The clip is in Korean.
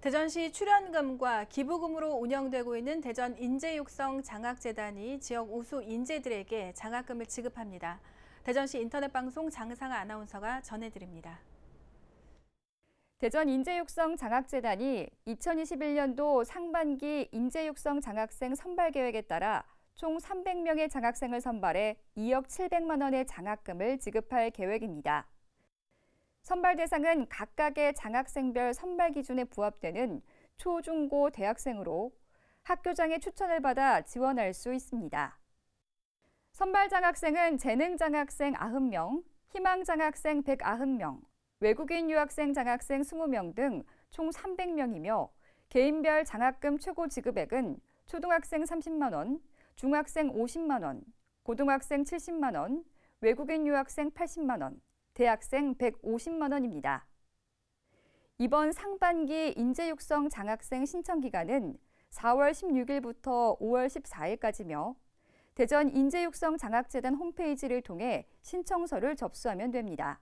대전시 출연금과 기부금으로 운영되고 있는 대전 인재육성 장학재단이 지역 우수 인재들에게 장학금을 지급합니다. 대전시 인터넷 방송 장상아 아나운서가 전해드립니다. 대전 인재육성 장학재단이 2021년도 상반기 인재육성 장학생 선발 계획에 따라 총 300명의 장학생을 선발해 2억 700만 원의 장학금을 지급할 계획입니다. 선발 대상은 각각의 장학생별 선발 기준에 부합되는 초, 중, 고, 대학생으로 학교장의 추천을 받아 지원할 수 있습니다. 선발 장학생은 재능 장학생 90명, 희망 장학생 190명, 외국인 유학생 장학생 20명 등 총 300명이며 개인별 장학금 최고 지급액은 초등학생 30만 원, 중학생 50만 원, 고등학생 70만 원, 외국인 유학생 80만 원, 대학생 150만 원입니다. 이번 상반기 인재육성 장학생 신청 기간은 4월 16일부터 5월 14일까지며 대전 인재육성 장학재단 홈페이지를 통해 신청서를 접수하면 됩니다.